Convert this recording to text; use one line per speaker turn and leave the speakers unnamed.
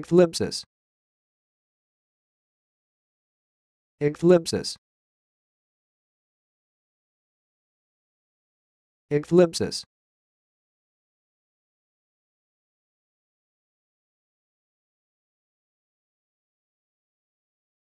ellipsis ellipsis ellipsis